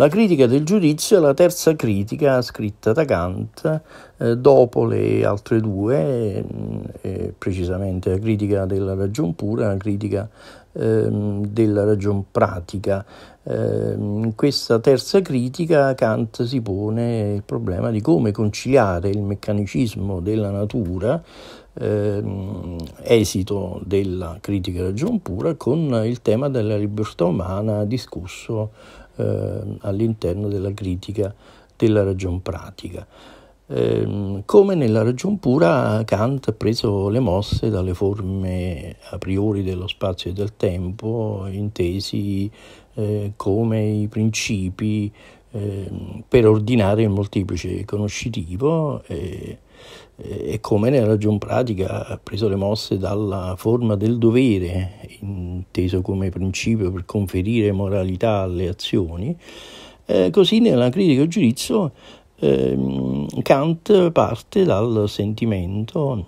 La critica del giudizio è la terza critica scritta da Kant eh, dopo le altre due, mm, eh, precisamente la critica della ragion pura e la critica ehm, della ragion pratica. Ehm, in questa terza critica Kant si pone il problema di come conciliare il meccanicismo della natura, ehm, esito della critica ragion pura, con il tema della libertà umana discusso eh, all'interno della critica della ragion pratica. Eh, come nella ragion pura, Kant ha preso le mosse dalle forme a priori dello spazio e del tempo, intesi eh, come i principi ehm, per ordinare il moltiplice conoscitivo e come nella ragion pratica ha preso le mosse dalla forma del dovere, inteso come principio per conferire moralità alle azioni, eh, così nella critica al giudizio eh, Kant parte dal sentimento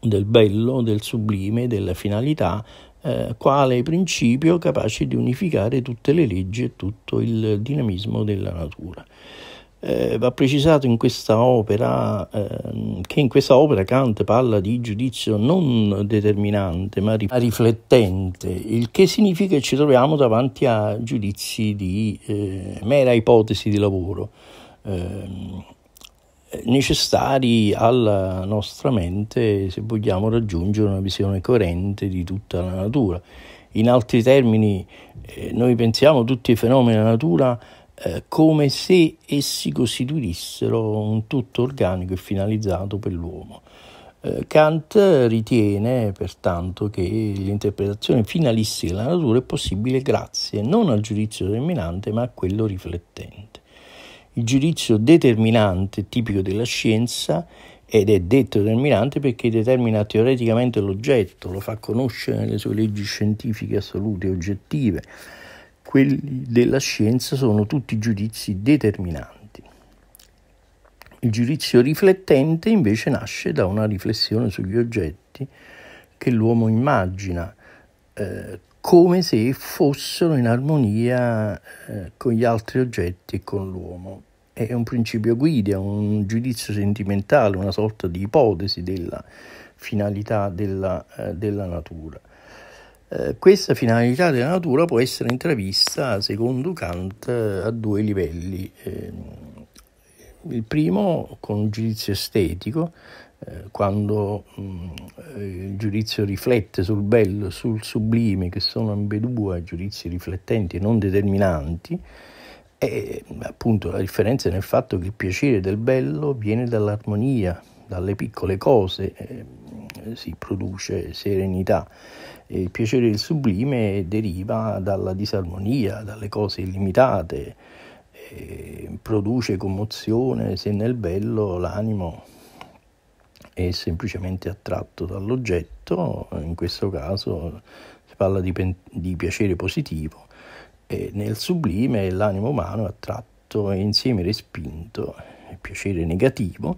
del bello, del sublime, della finalità, eh, quale principio capace di unificare tutte le leggi e tutto il dinamismo della natura. Eh, va precisato in questa opera eh, che in questa opera Kant parla di giudizio non determinante ma riflettente, il che significa che ci troviamo davanti a giudizi di eh, mera ipotesi di lavoro ehm, necessari alla nostra mente se vogliamo raggiungere una visione coerente di tutta la natura. In altri termini, eh, noi pensiamo tutti i fenomeni della natura eh, come se essi costituissero un tutto organico e finalizzato per l'uomo. Eh, Kant ritiene pertanto che l'interpretazione finalistica della natura è possibile grazie non al giudizio determinante ma a quello riflettente. Il giudizio determinante, tipico della scienza, ed è detto determinante perché determina teoreticamente l'oggetto, lo fa conoscere nelle sue leggi scientifiche assolute e oggettive, quelli della scienza sono tutti giudizi determinanti. Il giudizio riflettente invece nasce da una riflessione sugli oggetti che l'uomo immagina eh, come se fossero in armonia eh, con gli altri oggetti e con l'uomo. È un principio guida, un giudizio sentimentale, una sorta di ipotesi della finalità della, eh, della natura. Eh, questa finalità della natura può essere intravista, secondo Kant, a due livelli. Eh, il primo con un giudizio estetico, eh, quando mh, mm, eh, il giudizio riflette sul bello, sul sublime, che sono ambedue giudizi riflettenti e non determinanti, e appunto la differenza è nel fatto che il piacere del bello viene dall'armonia, dalle piccole cose, eh, si produce serenità. E il piacere del sublime deriva dalla disarmonia, dalle cose illimitate, produce commozione se nel bello l'animo è semplicemente attratto dall'oggetto, in questo caso si parla di, pen- di piacere positivo, e nel sublime l'animo umano è attratto e insieme respinto, il piacere negativo,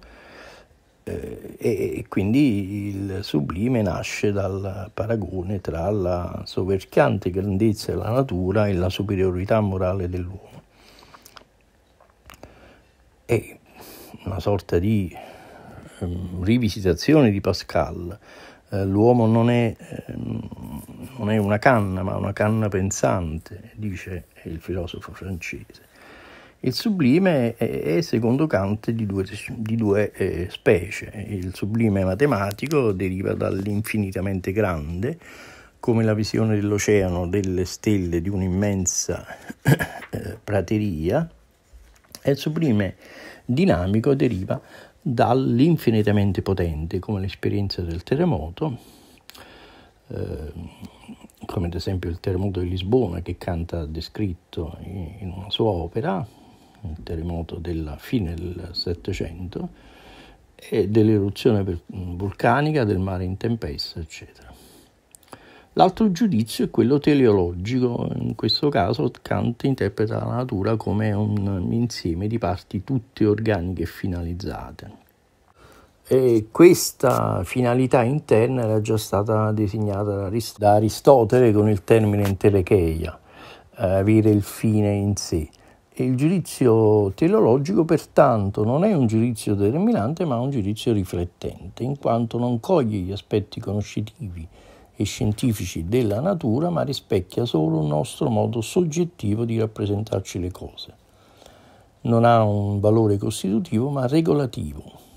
eh, e quindi il sublime nasce dal paragone tra la soverchiante grandezza della natura e la superiorità morale dell'uomo. È una sorta di eh, rivisitazione di Pascal. Eh, l'uomo non è, ehm, non è una canna, ma una canna pensante, dice il filosofo francese. Il sublime è, secondo Kant di due, di due eh, specie. Il sublime matematico deriva dall'infinitamente grande, come la visione dell'oceano, delle stelle, di un'immensa eh, prateria, e il sublime dinamico deriva dall'infinitamente potente, come l'esperienza del terremoto, eh, come ad esempio il terremoto di Lisbona che Kant ha descritto in una sua opera, il terremoto della fine del Settecento, e dell'eruzione mm, vulcanica, del mare in tempesta, eccetera. L'altro giudizio è quello teleologico, in questo caso Kant interpreta la natura come un insieme di parti tutte organiche e finalizzate. E questa finalità interna era già stata designata da Aristotele con il termine entelecheia, eh, avere il fine in sé. E il giudizio teleologico pertanto non è un giudizio determinante ma un giudizio riflettente, in quanto non coglie gli aspetti conoscitivi e scientifici della natura, ma rispecchia solo un nostro modo soggettivo di rappresentarci le cose. Non ha un valore costitutivo ma regolativo.